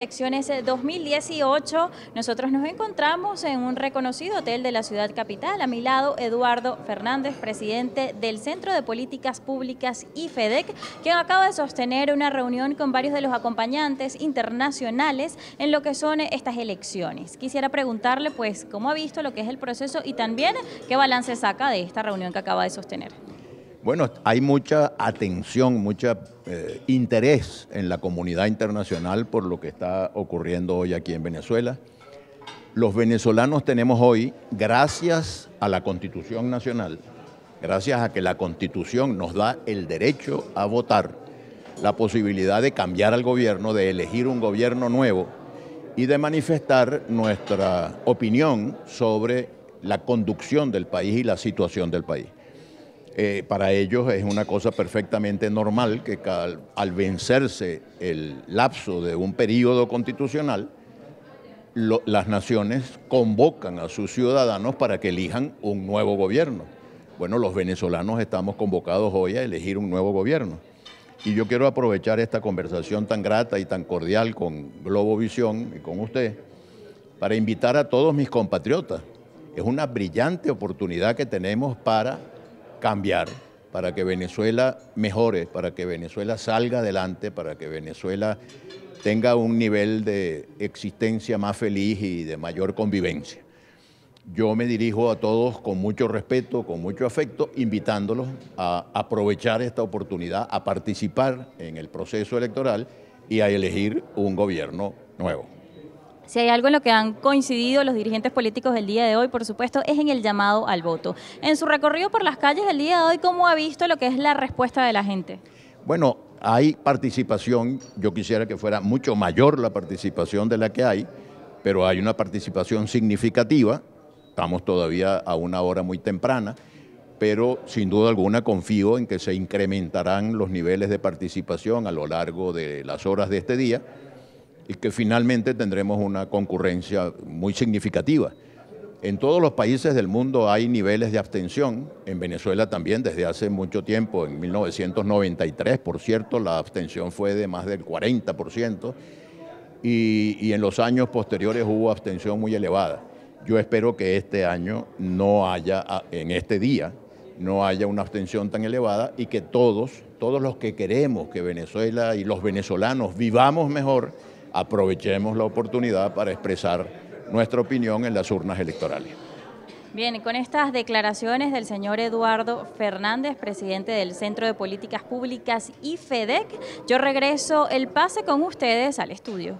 Elecciones 2018, eh, nosotros nos encontramos en un reconocido hotel de la ciudad capital. A mi lado, Eduardo Fernández, presidente del Centro de Políticas Públicas y FEDEC, quien acaba de sostener una reunión con varios de los acompañantes internacionales en lo que son estas elecciones. Quisiera preguntarle, pues, cómo ha visto lo que es el proceso y también qué balance saca de esta reunión que acaba de sostener. Bueno, hay mucha atención, mucho eh, interés en la comunidad internacional por lo que está ocurriendo hoy aquí en Venezuela. Los venezolanos tenemos hoy, gracias a la Constitución Nacional, gracias a que la Constitución nos da el derecho a votar, la posibilidad de cambiar al gobierno, de elegir un gobierno nuevo y de manifestar nuestra opinión sobre la conducción del país y la situación del país. Eh, para ellos es una cosa perfectamente normal que al, vencerse el lapso de un periodo constitucional, las naciones convocan a sus ciudadanos para que elijan un nuevo gobierno. Bueno, los venezolanos estamos convocados hoy a elegir un nuevo gobierno. Y yo quiero aprovechar esta conversación tan grata y tan cordial con Globovisión y con usted para invitar a todos mis compatriotas. Es una brillante oportunidad que tenemos para cambiar para que Venezuela mejore, para que Venezuela salga adelante, para que Venezuela tenga un nivel de existencia más feliz y de mayor convivencia. Yo me dirijo a todos con mucho respeto, con mucho afecto, invitándolos a aprovechar esta oportunidad, a participar en el proceso electoral y a elegir un gobierno nuevo. Si hay algo en lo que han coincidido los dirigentes políticos del día de hoy, por supuesto, es en el llamado al voto. En su recorrido por las calles del día de hoy, ¿cómo ha visto lo que es la respuesta de la gente? Bueno, hay participación, yo quisiera que fuera mucho mayor la participación de la que hay, pero hay una participación significativa, estamos todavía a una hora muy temprana, pero sin duda alguna confío en que se incrementarán los niveles de participación a lo largo de las horas de este día y que finalmente tendremos una concurrencia muy significativa. En todos los países del mundo hay niveles de abstención, en Venezuela también desde hace mucho tiempo, en 1993 por cierto, la abstención fue de más del 40% y, en los años posteriores hubo abstención muy elevada. Yo espero que este año no haya, en este día, no haya una abstención tan elevada y que todos, todos los que queremos que Venezuela y los venezolanos vivamos mejor, aprovechemos la oportunidad para expresar nuestra opinión en las urnas electorales. Bien, con estas declaraciones del señor Eduardo Fernández, presidente del Centro de Políticas Públicas y FEDEC, yo regreso el pase con ustedes al estudio.